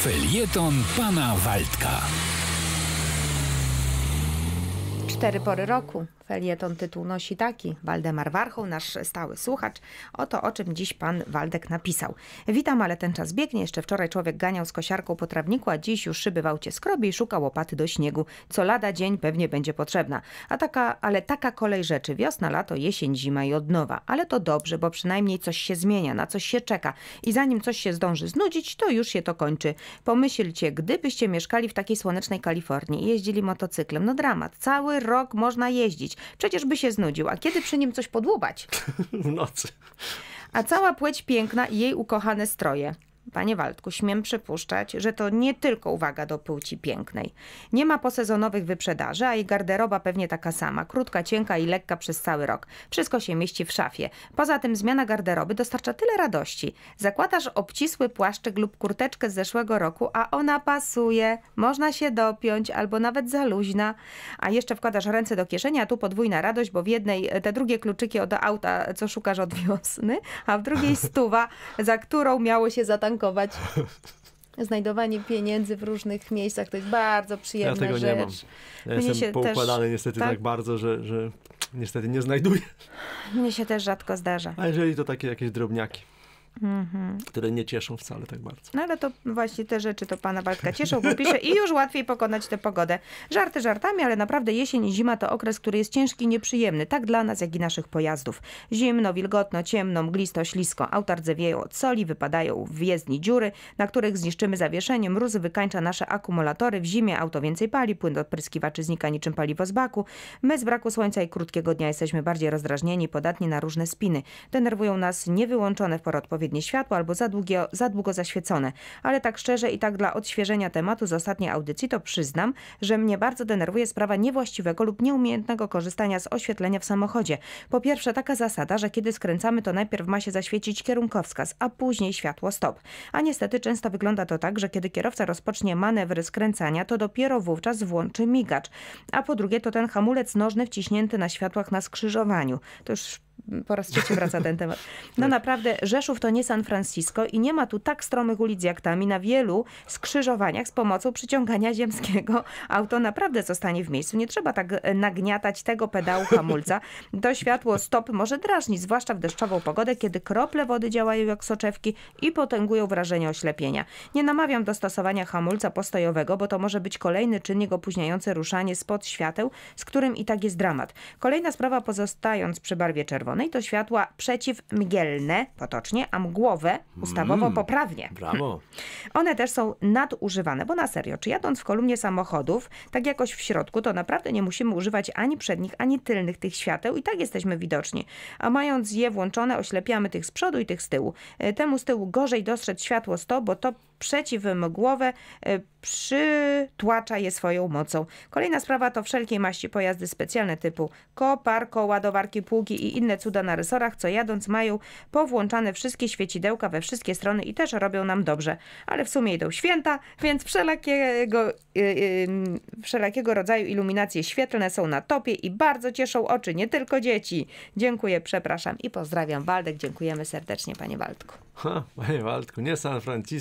Felieton pana Waldka. Cztery pory roku. Felieton tytuł nosi taki. Waldemar Warchoł, nasz stały słuchacz. Oto o czym dziś pan Waldek napisał. Witam, ale ten czas biegnie. Jeszcze wczoraj człowiek ganiał z kosiarką po trawniku, a dziś już szyby w aucie skrobi i szuka łopaty do śniegu. Co lada dzień pewnie będzie potrzebna. A taka, ale taka kolej rzeczy. Wiosna, lato, jesień, zima i od nowa. Ale to dobrze, bo przynajmniej coś się zmienia, na coś się czeka. I zanim coś się zdąży znudzić, to już się to kończy. Pomyślcie, gdybyście mieszkali w takiej słonecznej Kalifornii i jeździli motocyklem, no dramat. Cały rok można jeździć. Przecież by się znudził. A kiedy przy nim coś podłubać? W nocy. A cała płeć piękna i jej ukochane stroje. Panie Waldku, śmiem przypuszczać, że to nie tylko uwaga do płci pięknej. Nie ma posezonowych wyprzedaży, a i garderoba pewnie taka sama, krótka, cienka i lekka przez cały rok. Wszystko się mieści w szafie. Poza tym zmiana garderoby dostarcza tyle radości. Zakładasz obcisły płaszczyk lub kurteczkę z zeszłego roku, a ona pasuje, można się dopiąć albo nawet za luźna. A jeszcze wkładasz ręce do kieszeni, a tu podwójna radość, bo w jednej e, te drugie kluczyki od auta, co szukasz od wiosny, a w drugiej stuwa, za którą miało się zatankować Znajdowanie pieniędzy w różnych miejscach to jest bardzo przyjemna rzecz. Ja tego rzecz. nie mam. Ja jestem poukładany też, niestety tak? tak, bardzo, że, że niestety nie znajduję. Mnie się też rzadko zdarza. A jeżeli to takie jakieś drobniaki. Mhm. które nie cieszą wcale tak bardzo. No ale to właśnie te rzeczy to pana Bartka cieszą, bo pisze i już łatwiej pokonać tę pogodę. Żarty żartami, ale naprawdę jesień i zima to okres, który jest ciężki i nieprzyjemny, tak dla nas, jak i naszych pojazdów. Zimno, wilgotno, ciemno, mglisto, ślisko, autardze wieją od soli, wypadają w jezdni dziury, na których zniszczymy zawieszenie, mróz wykańcza nasze akumulatory, w zimie auto więcej pali, płyn do odpryskiwaczy znika niczym paliwo z baku. My z braku słońca i krótkiego dnia jesteśmy bardziej rozdrażnieni, podatni na różne spiny. Denerwują nas niewyłączone w porę odpowiednie światło albo za, długie, za długo zaświecone. Ale tak szczerze i tak dla odświeżenia tematu z ostatniej audycji to przyznam, że mnie bardzo denerwuje sprawa niewłaściwego lub nieumiejętnego korzystania z oświetlenia w samochodzie. Po pierwsze taka zasada, że kiedy skręcamy to najpierw ma się zaświecić kierunkowskaz, a później światło stop. A niestety często wygląda to tak, że kiedy kierowca rozpocznie manewry skręcania, to dopiero wówczas włączy migacz. A po drugie to ten hamulec nożny wciśnięty na światłach na skrzyżowaniu. To już po raz trzeci wraca ten temat. No tak. naprawdę, Rzeszów to nie San Francisco i nie ma tu tak stromych ulic jak tam i na wielu skrzyżowaniach z pomocą przyciągania ziemskiego auto naprawdę zostanie w miejscu. Nie trzeba tak e, nagniatać tego pedału hamulca. To światło stop może drażnić, zwłaszcza w deszczową pogodę, kiedy krople wody działają jak soczewki i potęgują wrażenie oślepienia. Nie namawiam do stosowania hamulca postojowego, bo to może być kolejny czynnik opóźniający ruszanie spod świateł, z którym i tak jest dramat. Kolejna sprawa pozostając przy barwie czerwonej czerwonej to światła przeciwmgielne, potocznie, a mgłowe ustawowo mm, poprawnie. Brawo. One też są nadużywane, bo na serio, czy jadąc w kolumnie samochodów, tak jakoś w środku, to naprawdę nie musimy używać ani przednich, ani tylnych tych świateł i tak jesteśmy widoczni. A mając je włączone, oślepiamy tych z przodu i tych z tyłu. E, temu z tyłu gorzej dostrzec światło 100, bo to przeciwmgłowe e, przytłacza je swoją mocą. Kolejna sprawa to wszelkiej maści pojazdy specjalne typu koparko, ładowarki, pługi i inne cuda na rysorach, co jadąc mają powłączane wszystkie świecidełka we wszystkie strony i też robią nam dobrze. Ale w sumie idą święta, więc wszelakiego, yy, yy, wszelakiego rodzaju iluminacje świetlne są na topie i bardzo cieszą oczy, nie tylko dzieci. Dziękuję, przepraszam i pozdrawiam Waldek. Dziękujemy serdecznie, panie Waldku. Ha, panie Waldku, nie San Francisco.